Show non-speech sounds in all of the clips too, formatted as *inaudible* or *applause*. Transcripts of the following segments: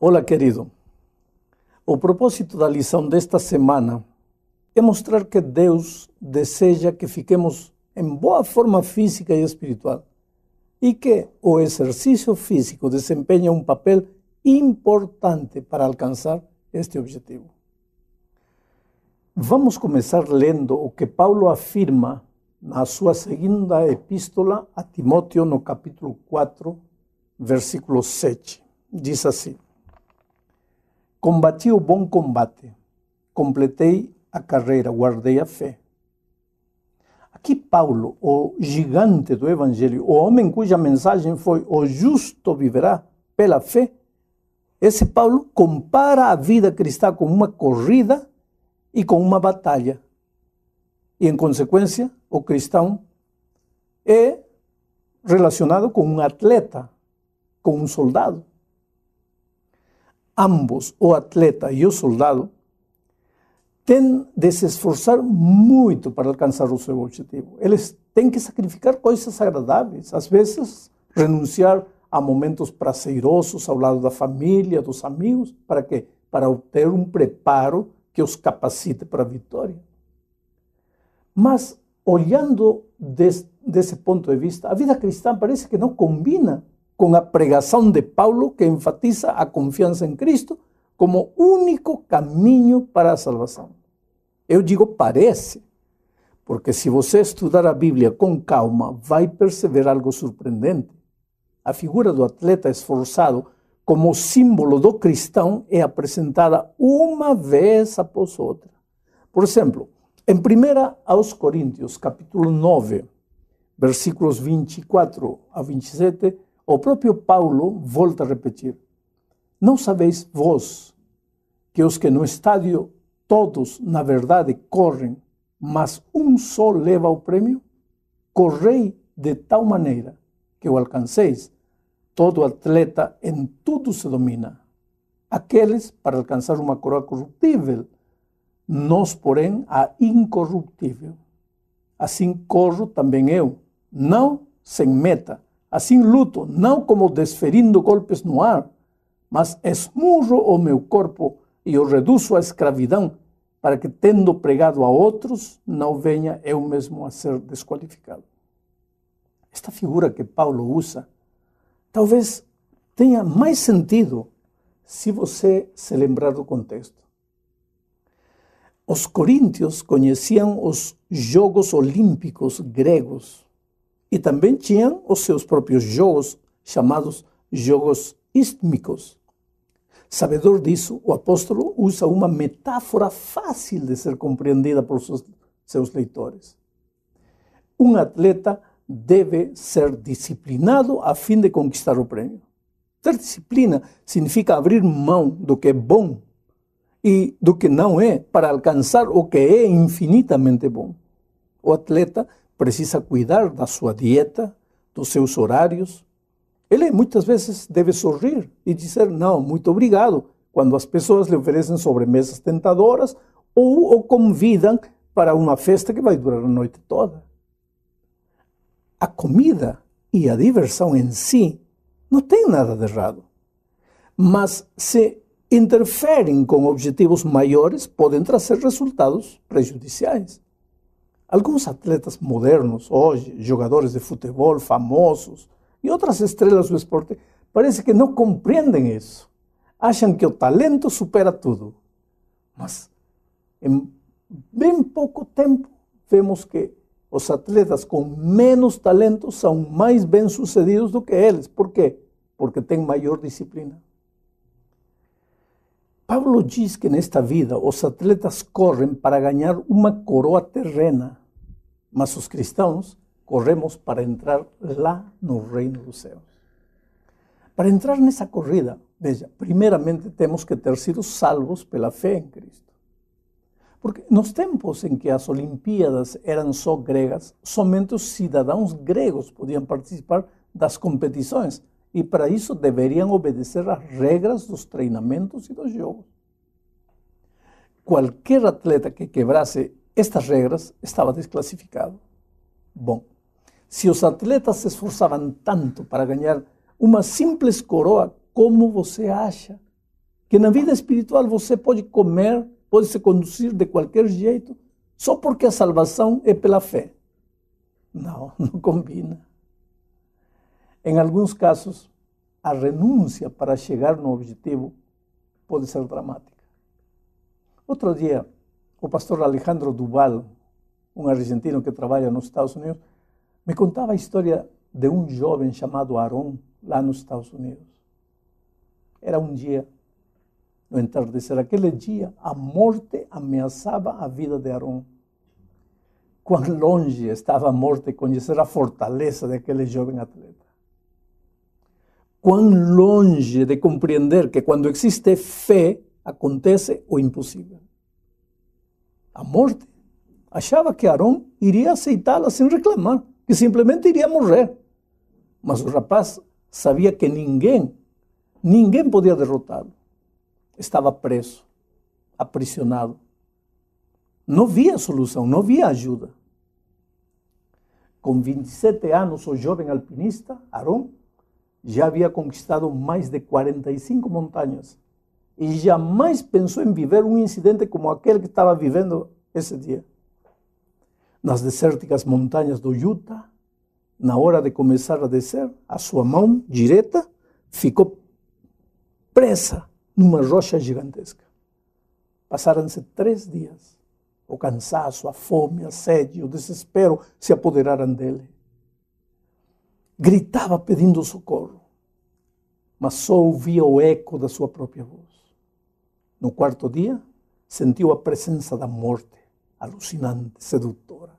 Olá, querido. O propósito da lição desta semana é mostrar que Deus deseja que fiquemos em boa forma física e espiritual e que o exercício físico desempenha um papel importante para alcançar este objetivo. Vamos começar lendo o que Paulo afirma na sua segunda epístola a Timóteo, no capítulo 4, versículo 7. Diz assim: Combati o bom combate, completei a carreira, guardei a fé. Aqui, Paulo, o gigante do Evangelho, o homem cuja mensagem foi: o justo viverá pela fé. Esse Paulo compara a vida cristã com uma corrida e com uma batalha. E, em consequência, o cristão é relacionado com um atleta, com um soldado ambos, o atleta e o soldado, têm de se esforçar muito para alcançar o seu objetivo. Eles têm que sacrificar coisas agradáveis, às vezes renunciar a momentos prazerosos ao lado da família, dos amigos, para que Para obter um preparo que os capacite para a vitória. Mas, olhando des, desse ponto de vista, a vida cristã parece que não combina com a pregação de Paulo, que enfatiza a confiança em Cristo como único caminho para a salvação. Eu digo parece, porque se você estudar a Bíblia com calma, vai perceber algo surpreendente. A figura do atleta esforçado como símbolo do cristão é apresentada uma vez após outra. Por exemplo, em 1 aos Coríntios, capítulo 9, versículos 24 a 27, o próprio Paulo volta a repetir: Não sabeis vós que os que no estádio todos, na verdade, correm, mas um só leva o prêmio? Correi de tal maneira que o alcanceis. Todo atleta em tudo se domina. Aqueles para alcançar uma coroa corruptível, nós, porém, a incorruptível. Assim corro também eu, não sem meta Assim luto, não como desferindo golpes no ar, mas esmurro o meu corpo e o reduzo à escravidão, para que, tendo pregado a outros, não venha eu mesmo a ser desqualificado. Esta figura que Paulo usa talvez tenha mais sentido se você se lembrar do contexto. Os coríntios conheciam os Jogos Olímpicos gregos e também tinham os seus próprios jogos, chamados jogos istmicos. Sabedor disso, o apóstolo usa uma metáfora fácil de ser compreendida por seus leitores. Um atleta deve ser disciplinado a fim de conquistar o prêmio. Ter disciplina significa abrir mão do que é bom e do que não é para alcançar o que é infinitamente bom. O atleta precisa cuidar da sua dieta, dos seus horários. Ele muitas vezes deve sorrir e dizer não, muito obrigado, quando as pessoas lhe oferecem sobremesas tentadoras ou o convidam para uma festa que vai durar a noite toda. A comida e a diversão em si não tem nada de errado, mas se interferem com objetivos maiores, podem trazer resultados prejudiciais. Alguns atletas modernos hoje, jogadores de futebol famosos e outras estrelas do esporte, parece que não compreendem isso. Acham que o talento supera tudo. Mas em bem pouco tempo vemos que os atletas com menos talento são mais bem-sucedidos do que eles. Por quê? Porque têm maior disciplina. Paulo diz que nesta vida os atletas correm para ganhar uma coroa terrena. mas sus cristianos corremos para entrar en no reino los Cielos. Para entrar en esa corrida, bella primeramente tenemos que ter sido salvos la fe en em Cristo. Porque en los tiempos en em que las Olimpiadas eran solo gregas, somente los ciudadanos griegos podían participar las competiciones y e para eso deberían obedecer las reglas, los entrenamientos y e los jogos. Cualquier atleta que quebrase estas regras estava desclassificado. Bom, se os atletas se esforçavam tanto para ganhar uma simples coroa, como você acha que na vida espiritual você pode comer, pode se conduzir de qualquer jeito, só porque a salvação é pela fé? Não, *laughs* não combina. Em alguns casos, a renúncia para chegar no objetivo pode ser dramática. Outro dia, o pastor Alejandro Duval, um argentino que trabalha nos Estados Unidos, me contava a história de um jovem chamado Aaron lá nos Estados Unidos. Era um dia, no entardecer, aquele dia, a morte ameaçava a vida de Aaron. Quão longe estava a morte conhecer a fortaleza daquele jovem atleta. Quão longe de compreender que quando existe fé, acontece o impossível a morte, achava que Arão iria aceitá-la sem reclamar, que simplesmente iria morrer. Mas o rapaz sabia que ninguém, ninguém podia derrotá-lo. Estava preso, aprisionado. Não via solução, não via ajuda. Com 27 anos, o jovem alpinista, Arão, já havia conquistado mais de 45 montanhas e jamais pensou em viver um incidente como aquele que estava vivendo esse dia. Nas desérticas montanhas do Utah, na hora de começar a descer, a sua mão direita ficou presa numa rocha gigantesca. Passaram-se três dias. O cansaço, a fome, a sede, o desespero se apoderaram dele. Gritava pedindo socorro, mas só ouvia o eco da sua própria voz. No quarto dia, sentiu a presença da morte, alucinante, sedutora.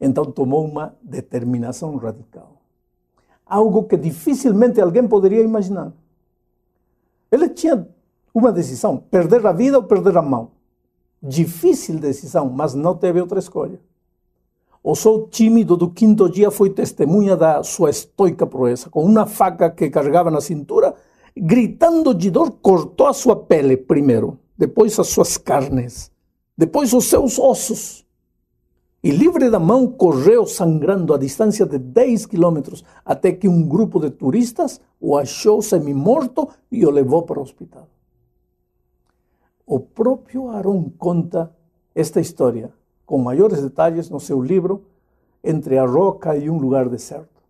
Então tomou uma determinação radical. Algo que dificilmente alguém poderia imaginar. Ele tinha uma decisão: perder a vida ou perder a mão. Difícil decisão, mas não teve outra escolha. O sol tímido do quinto dia foi testemunha da sua estoica proeza. Com uma faca que carregava na cintura, gritando de dor, cortou a sua pele primeiro, depois as suas carnes, depois os seus ossos. E livre da mão, correu sangrando a distância de 10 quilômetros, até que um grupo de turistas o achou semi-morto e o levou para o hospital. O próprio Aaron conta esta história, com maiores detalhes no seu livro Entre a Roca e um Lugar Deserto.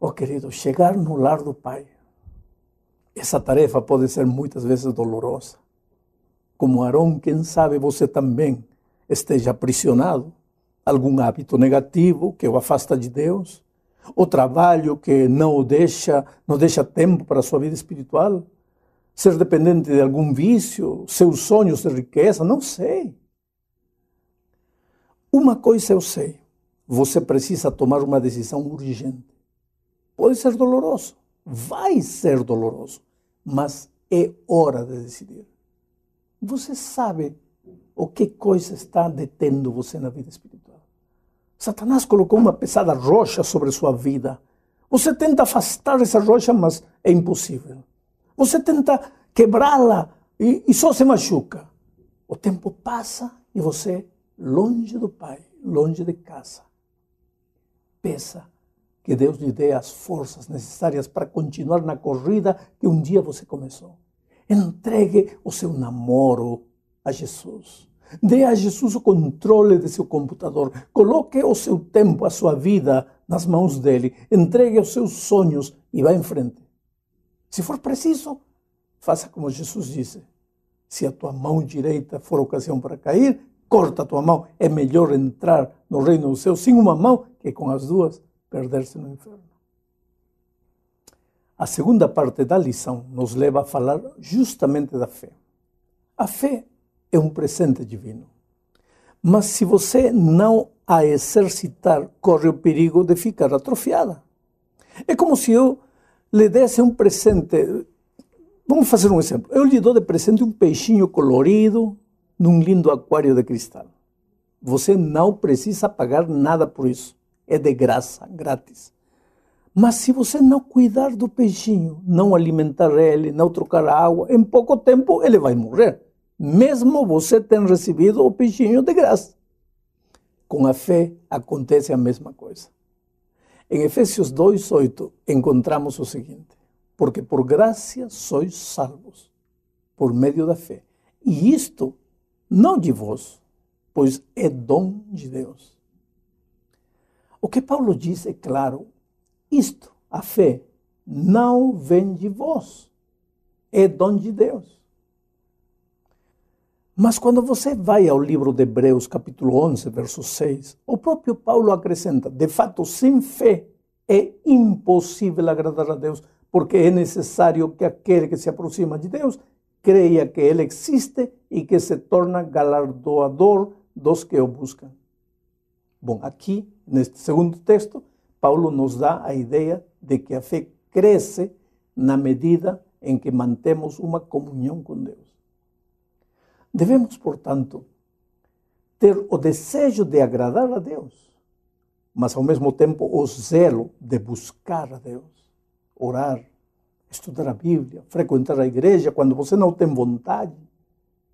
Oh, querido, chegar no lar do Pai essa tarefa pode ser muitas vezes dolorosa. Como Arão, quem sabe você também esteja aprisionado algum hábito negativo que o afasta de Deus, o trabalho que não o deixa, não deixa tempo para a sua vida espiritual, ser dependente de algum vício, seus sonhos de riqueza, não sei. Uma coisa eu sei, você precisa tomar uma decisão urgente. Pode ser doloroso, Vai ser doloroso, mas é hora de decidir. Você sabe o que coisa está detendo você na vida espiritual. Satanás colocou uma pesada rocha sobre sua vida. Você tenta afastar essa rocha, mas é impossível. Você tenta quebrá-la e, e só se machuca. O tempo passa e você longe do Pai, longe de casa. Pesa que Deus lhe dê as forças necessárias para continuar na corrida que um dia você começou. Entregue o seu namoro a Jesus. Dê a Jesus o controle de seu computador. Coloque o seu tempo, a sua vida nas mãos dele. Entregue os seus sonhos e vá em frente. Se for preciso, faça como Jesus disse. Se a tua mão direita for ocasião para cair, corta a tua mão. É melhor entrar no reino do céu sem uma mão que com as duas perder-se no inferno. A segunda parte da lição nos leva a falar justamente da fé. A fé é um presente divino. Mas se você não a exercitar, corre o perigo de ficar atrofiada. É como se eu lhe desse um presente. Vamos fazer um exemplo. Eu lhe dou de presente um peixinho colorido num lindo aquário de cristal. Você não precisa pagar nada por isso é de graça, grátis. Mas se você não cuidar do peixinho, não alimentar ele, não trocar a água, em pouco tempo ele vai morrer. Mesmo você tendo recebido o peixinho de graça. Com a fé acontece a mesma coisa. Em Efésios 2:8 encontramos o seguinte: Porque por graça sois salvos, por meio da fé. E isto não de vós, pois é dom de Deus o que Paulo diz é claro: isto, a fé, não vem de vós, é dom de Deus. Mas quando você vai ao livro de Hebreus, capítulo 11, verso 6, o próprio Paulo acrescenta: de fato, sem fé é impossível agradar a Deus, porque é necessário que aquele que se aproxima de Deus creia que Ele existe e que se torna galardoador dos que o buscam. Bom, aqui Neste segundo texto, Paulo nos dá a ideia de que a fé cresce na medida em que mantemos uma comunhão com Deus. Devemos, portanto, ter o desejo de agradar a Deus, mas ao mesmo tempo o zelo de buscar a Deus, orar, estudar a Bíblia, frequentar a igreja quando você não tem vontade.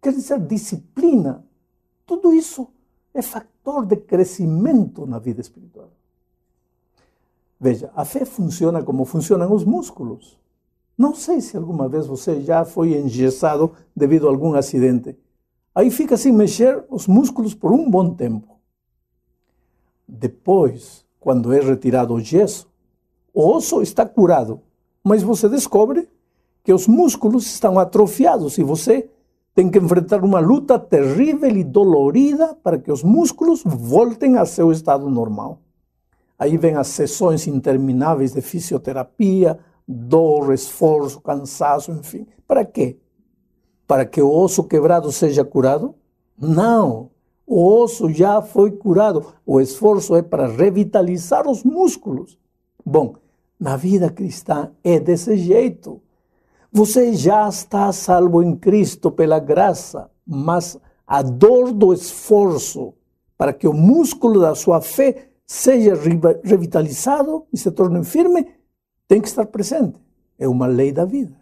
Quer dizer, disciplina. Tudo isso é factível de crescimento na vida espiritual. Veja, a fé funciona como funcionam os músculos. Não sei se alguma vez você já foi engessado devido a algum acidente. Aí fica sem mexer os músculos por um bom tempo. Depois, quando é retirado o gesso, o osso está curado, mas você descobre que os músculos estão atrofiados e você tem que enfrentar uma luta terrível e dolorida para que os músculos voltem a seu estado normal. Aí vem as sessões intermináveis de fisioterapia, dor, esforço, cansaço, enfim. Para quê? Para que o osso quebrado seja curado? Não! O osso já foi curado. O esforço é para revitalizar os músculos. Bom, na vida cristã é desse jeito. Você já está salvo em Cristo pela graça, mas a dor do esforço para que o músculo da sua fé seja revitalizado e se torne firme tem que estar presente. É uma lei da vida.